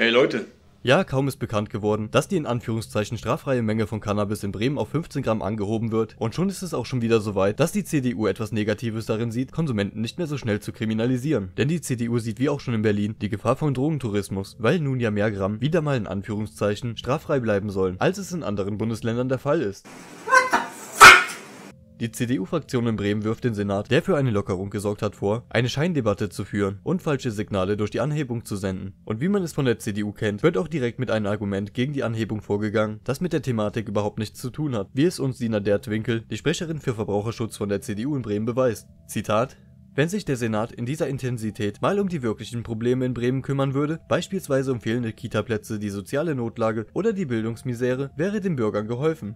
Hey Leute. Ja, kaum ist bekannt geworden, dass die in Anführungszeichen straffreie Menge von Cannabis in Bremen auf 15 Gramm angehoben wird und schon ist es auch schon wieder soweit, dass die CDU etwas Negatives darin sieht, Konsumenten nicht mehr so schnell zu kriminalisieren. Denn die CDU sieht wie auch schon in Berlin die Gefahr von Drogentourismus, weil nun ja mehr Gramm wieder mal in Anführungszeichen straffrei bleiben sollen, als es in anderen Bundesländern der Fall ist. Ah! Die CDU-Fraktion in Bremen wirft den Senat, der für eine Lockerung gesorgt hat, vor, eine Scheindebatte zu führen und falsche Signale durch die Anhebung zu senden. Und wie man es von der CDU kennt, wird auch direkt mit einem Argument gegen die Anhebung vorgegangen, das mit der Thematik überhaupt nichts zu tun hat, wie es uns Dina Dertwinkel, die Sprecherin für Verbraucherschutz von der CDU in Bremen, beweist. Zitat wenn sich der Senat in dieser Intensität mal um die wirklichen Probleme in Bremen kümmern würde, beispielsweise um fehlende Kitaplätze, die soziale Notlage oder die Bildungsmisere, wäre den Bürgern geholfen.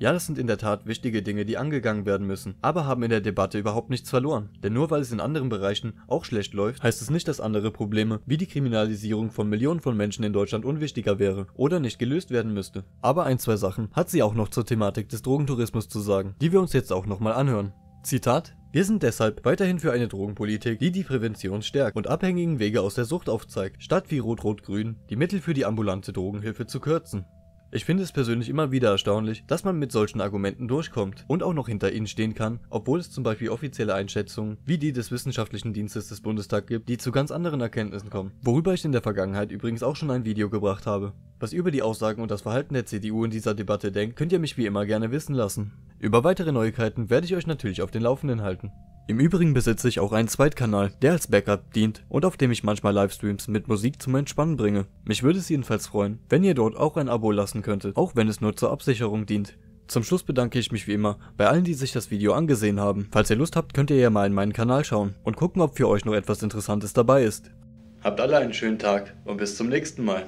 Ja, das sind in der Tat wichtige Dinge, die angegangen werden müssen, aber haben in der Debatte überhaupt nichts verloren. Denn nur weil es in anderen Bereichen auch schlecht läuft, heißt es nicht, dass andere Probleme wie die Kriminalisierung von Millionen von Menschen in Deutschland unwichtiger wäre oder nicht gelöst werden müsste. Aber ein, zwei Sachen hat sie auch noch zur Thematik des Drogentourismus zu sagen, die wir uns jetzt auch nochmal anhören. Zitat wir sind deshalb weiterhin für eine Drogenpolitik, die die Prävention stärkt und abhängigen Wege aus der Sucht aufzeigt, statt wie Rot-Rot-Grün die Mittel für die ambulante Drogenhilfe zu kürzen. Ich finde es persönlich immer wieder erstaunlich, dass man mit solchen Argumenten durchkommt und auch noch hinter ihnen stehen kann, obwohl es zum Beispiel offizielle Einschätzungen wie die des Wissenschaftlichen Dienstes des Bundestags gibt, die zu ganz anderen Erkenntnissen kommen. Worüber ich in der Vergangenheit übrigens auch schon ein Video gebracht habe. Was über die Aussagen und das Verhalten der CDU in dieser Debatte denkt, könnt ihr mich wie immer gerne wissen lassen. Über weitere Neuigkeiten werde ich euch natürlich auf den Laufenden halten. Im Übrigen besitze ich auch einen Zweitkanal, der als Backup dient und auf dem ich manchmal Livestreams mit Musik zum Entspannen bringe. Mich würde es jedenfalls freuen, wenn ihr dort auch ein Abo lassen könntet, auch wenn es nur zur Absicherung dient. Zum Schluss bedanke ich mich wie immer bei allen, die sich das Video angesehen haben. Falls ihr Lust habt, könnt ihr ja mal in meinen Kanal schauen und gucken, ob für euch noch etwas Interessantes dabei ist. Habt alle einen schönen Tag und bis zum nächsten Mal.